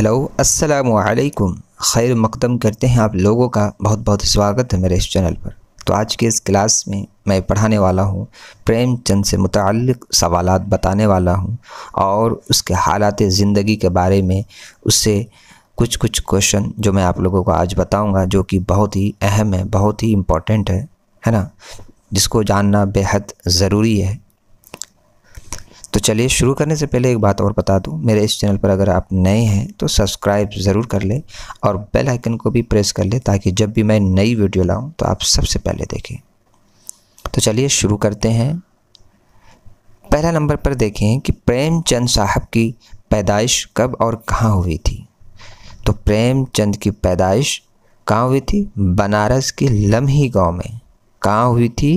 hello असलकुम खैर मकदम करते हैं आप लोगों का बहुत बहुत स्वागत है मेरे इस चैनल पर तो आज के इस क्लास में मैं पढ़ाने वाला हूँ प्रेमचंद से मुतल सवाल बताने वाला हूँ और उसके हालात ज़िंदगी के बारे में उससे कुछ कुछ क्वेश्चन जो मैं आप लोगों को आज बताऊँगा जो कि बहुत ही अहम है बहुत ही इम्पोर्टेंट है है ना जिसको जानना बेहद ज़रूरी है तो चलिए शुरू करने से पहले एक बात और बता दूं मेरे इस चैनल पर अगर आप नए हैं तो सब्सक्राइब ज़रूर कर लें और बेल आइकन को भी प्रेस कर लें ताकि जब भी मैं नई वीडियो लाऊं तो आप सबसे पहले देखें तो चलिए शुरू करते हैं पहला नंबर पर देखें कि प्रेमचंद साहब की पैदाइश कब और कहाँ हुई थी तो प्रेमचंद की पैदाइश कहाँ हुई थी बनारस के लम्ही गाँव में कहाँ हुई थी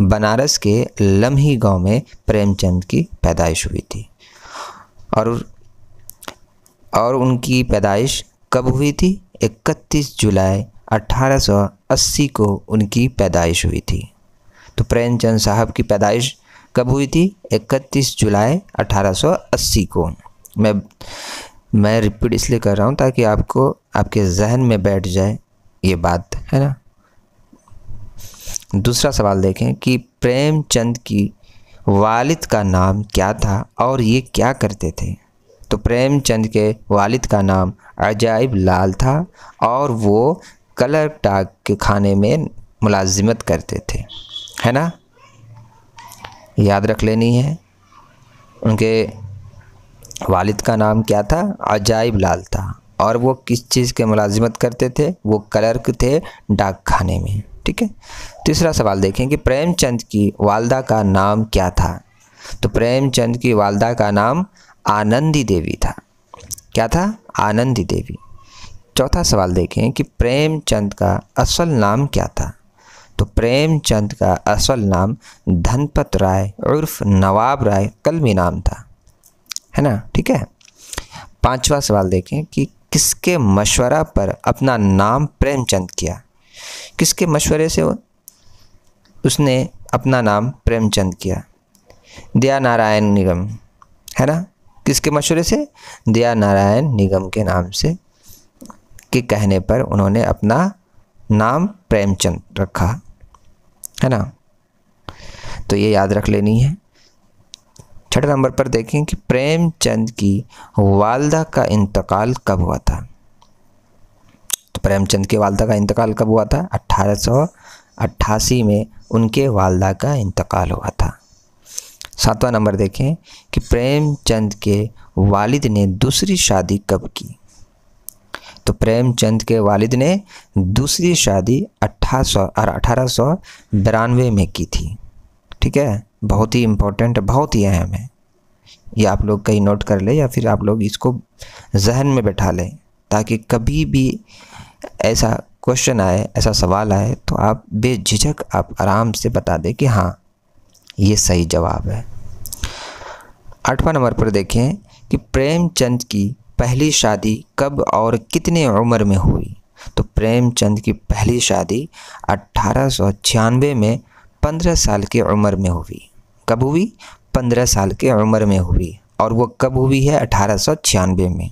बनारस के लम्ही गांव में प्रेमचंद की पैदाइश हुई थी और और उनकी पैदाइश कब हुई थी 31 जुलाई 1880 को उनकी पैदाइश हुई थी तो प्रेमचंद साहब की पैदाइश कब हुई थी 31 जुलाई 1880 को मैं मैं रिपीट इसलिए कर रहा हूँ ताकि आपको आपके जहन में बैठ जाए ये बात है ना दूसरा सवाल देखें कि प्रेमचंद की वालिद का नाम क्या था और ये क्या करते थे तो प्रेमचंद के वालिद का नाम अजायब लाल था और वो कलर टाग के खाने में मुलाजिमत करते थे है ना याद रख लेनी है उनके वालिद का नाम क्या था अजायब लाल था और वो किस चीज़ के मुलाजिमत करते थे वो कलर्क थे डाक खाने में ठीक है तीसरा सवाल देखें कि प्रेमचंद की वालदा का नाम क्या था तो प्रेमचंद की वालदा का नाम आनंदी देवी था क्या था आनंदी देवी चौथा सवाल देखें कि प्रेमचंद का असल नाम क्या था तो प्रेमचंद का असल नाम धनपत राय उर्फ नवाब राय कलमी नाम था है ना ठीक है पांचवा सवाल देखें कि किसके मशवरा पर अपना नाम प्रेमचंद किया किसके मशवरे से उसने अपना नाम प्रेमचंद किया दया नारायण निगम है ना किसके मशवरे से दया नारायण निगम के नाम से के कहने पर उन्होंने अपना नाम प्रेमचंद रखा है ना तो ये याद रख लेनी है छठे नंबर पर देखें कि प्रेमचंद की वालदा का इंतकाल कब हुआ था प्रेमचंद के वालदा का इंतकाल कब हुआ था अट्ठारह में उनके वालदा का इंतकाल हुआ था सातवां नंबर देखें कि प्रेमचंद के वालिद ने दूसरी शादी कब की तो प्रेमचंद के वालिद ने दूसरी शादी अट्ठा सौ और अठारह सौ में की थी ठीक है बहुत ही इम्पोर्टेंट बहुत ही अहम है ये आप लोग कहीं नोट कर ले या फिर आप लोग इसको जहन में बैठा लें ताकि कभी भी ऐसा क्वेश्चन आए ऐसा सवाल आए तो आप बेझिझक आप आराम से बता दें कि हाँ ये सही जवाब है आठवां नंबर पर देखें कि प्रेमचंद की पहली शादी कब और कितने उम्र में हुई तो प्रेमचंद की पहली शादी अट्ठारह में पंद्रह साल की उम्र में हुई कब हुई पंद्रह साल की उम्र में हुई और वो कब हुई है अठारह में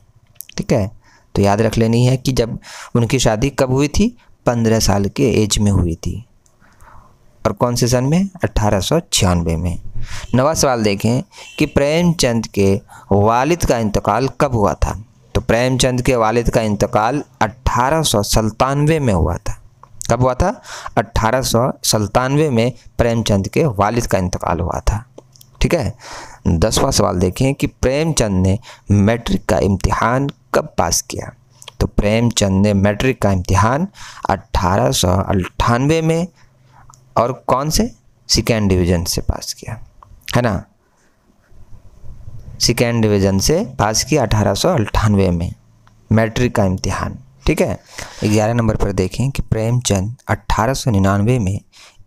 ठीक है तो याद रख लेनी है कि जब उनकी शादी कब हुई थी पंद्रह साल के एज में हुई थी और कौन से सन में अट्ठारह में नवा सवाल देखें कि प्रेमचंद के वालिद का इंतकाल कब हुआ था तो प्रेमचंद के वालिद का इंतकाल अट्ठारह में हुआ था कब हुआ था अट्ठारह में प्रेमचंद के वालिद का इंतकाल हुआ था ठीक है दसवां सवाल देखें कि प्रेमचंद ने मैट्रिक का इम्तिहान कब पास किया तो प्रेमचंद ने मैट्रिक का इम्तिहान अट्ठारह में और कौन से सेकेंड डिवीज़न से पास किया है ना सेकेंड डिवीज़न से पास किया अठारह में मैट्रिक का इम्तिहान ठीक है ग्यारह नंबर पर देखें कि प्रेमचंद अट्ठारह में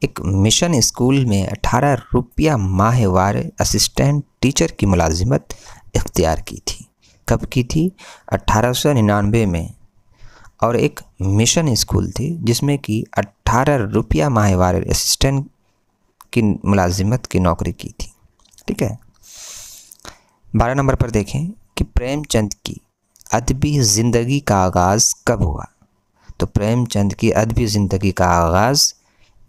एक मिशन स्कूल में अठारह रुपया माहवार असिस्टेंट टीचर की मुलाजिमत इख्तियार की थी कब की थी अट्ठारह में और एक मिशन स्कूल थी जिसमें कि अट्ठारह रुपया माहवार असिस्टेंट की मुलाजिमत की नौकरी की थी ठीक है बारह नंबर पर देखें कि प्रेमचंद की अदबी ज़िंदगी का आगाज़ कब हुआ तो प्रेमचंद की अदबी ज़िंदगी का आगाज़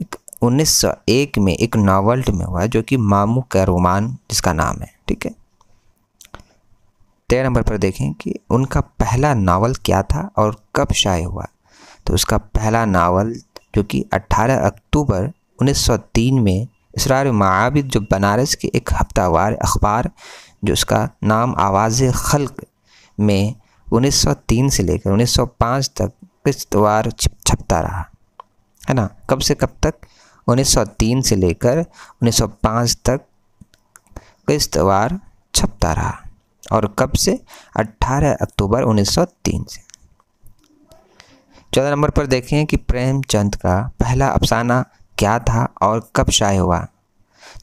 1901 में एक नावल्ट में हुआ जो कि मामू का रोमान जिसका नाम है ठीक है तेरह नंबर पर देखें कि उनका पहला नावल क्या था और कब शाये हुआ तो उसका पहला नावल जो कि 18 अक्टूबर 1903 में इसरार माबिद जो बनारस के एक हफ्तावार अखबार जो उसका नाम आवाज़ खल्क में 1903 से लेकर 1905 तक किस्तवार छपता रहा है ना कब से कब तक 1903 से लेकर 1905 तक किस्तवार छपता रहा और कब से 18 अक्टूबर 1903 से चौदह नंबर पर देखें कि प्रेमचंद का पहला अफसाना क्या था और कब शाये हुआ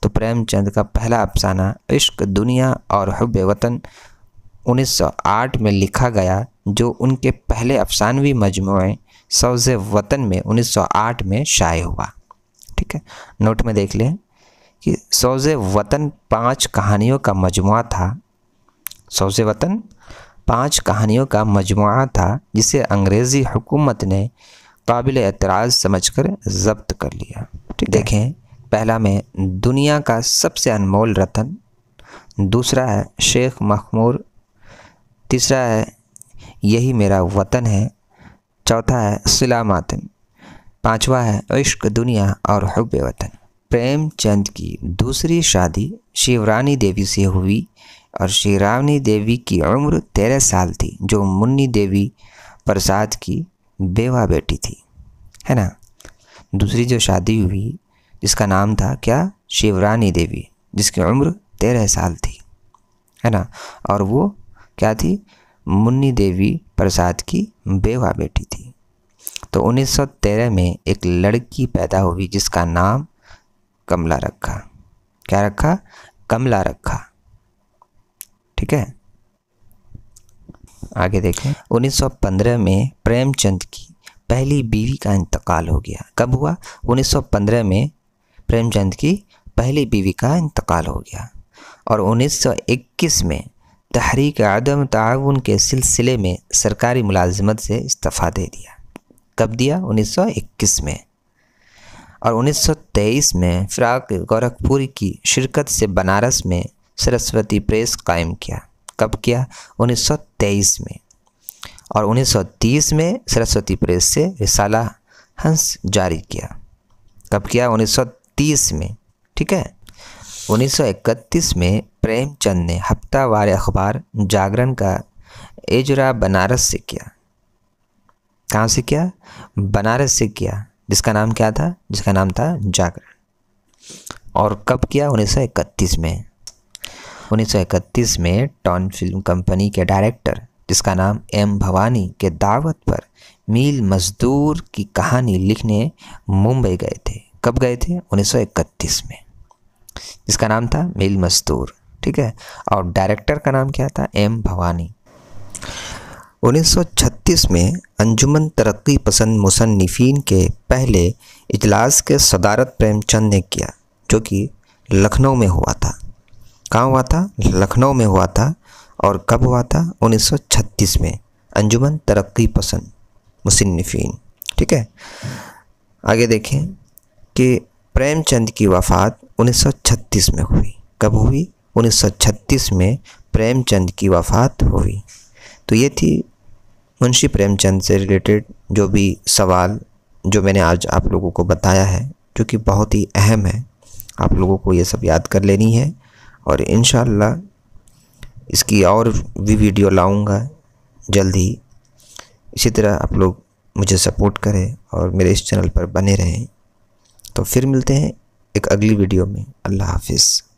तो प्रेमचंद का पहला अफसाना इश्क दुनिया और हब वतन 1908 में लिखा गया जो उनके पहले अफसानवी मजमू सौज वतन में 1908 में शाये हुआ ठीक है नोट में देख लें कि सौज वतन पांच कहानियों का मजमु था सौज वतन पांच कहानियों का मजमू था जिसे अंग्रेज़ी हुकूमत ने काबिल एतराज़ समझ कर जब्त कर लिया देखें पहला में दुनिया का सबसे अनमोल रतन दूसरा है शेख मखमूर तीसरा है यही मेरा वतन है चौथा है सिला मातन पाँचवा है इश्क दुनिया और हब वतन प्रेमचंद की दूसरी शादी शिवरानी देवी से हुई और श्री रावनी देवी की उम्र तेरह साल थी जो मुन्नी देवी प्रसाद की बेवा बेटी थी है ना दूसरी जो शादी हुई जिसका नाम था क्या शिवरानी देवी जिसकी उम्र तेरह साल थी है ना और वो क्या थी मुन्नी देवी प्रसाद की बेवा बेटी थी तो 1913 में एक लड़की पैदा हुई जिसका नाम कमला रखा क्या रखा कमला रखा ठीक है आगे देखें 1915 में प्रेमचंद की पहली बीवी का इंतकाल हो गया कब हुआ 1915 में प्रेमचंद की पहली बीवी का इंतकाल हो गया और 1921 में तहरीक आदम ताउन के सिलसिले में सरकारी मुलाजमत से इस्तीफ़ा दे दिया कब दिया 1921 में और 1923 में फ़िराक गोरखपुर की शिरकत से बनारस में सरस्वती प्रेस कायम किया कब किया 1923 में और 1930 में सरस्वती प्रेस से रिसाला हंस जारी किया कब किया 1930 में ठीक है 1931 में प्रेमचंद ने हफ्तावार अखबार जागरण का एजरा बनारस से किया कहाँ से किया बनारस से किया जिसका नाम क्या था जिसका नाम था जागरण और कब किया 1931 में 1931 में टॉन फिल्म कंपनी के डायरेक्टर जिसका नाम एम भवानी के दावत पर मील मजदूर की कहानी लिखने मुंबई गए थे कब गए थे 1931 में जिसका नाम था मील मजदूर ठीक है और डायरेक्टर का नाम क्या था एम भवानी 1936 में अंजुमन तरक्की पसंद मुसनफ़ीन के पहले इजलास के सदारत प्रेमचंद ने किया जो कि लखनऊ में हुआ था कहाँ हुआ था लखनऊ में हुआ था और कब हुआ था 1936 में अंजुमन तरक्की पसंद मुसनफ़ीन ठीक है आगे देखें कि प्रेमचंद की वफ़ात 1936 में हुई कब हुई 1936 में प्रेमचंद की वफ़ात हुई तो ये थी मुंशी प्रेमचंद से रिलेटेड जो भी सवाल जो मैंने आज आप लोगों को बताया है जो कि बहुत ही अहम है आप लोगों को ये सब याद कर लेनी है और इन इसकी और भी वीडियो लाऊंगा जल्द ही इसी तरह आप लोग मुझे सपोर्ट करें और मेरे इस चैनल पर बने रहें तो फिर मिलते हैं एक अगली वीडियो में अल्लाह हाफिज़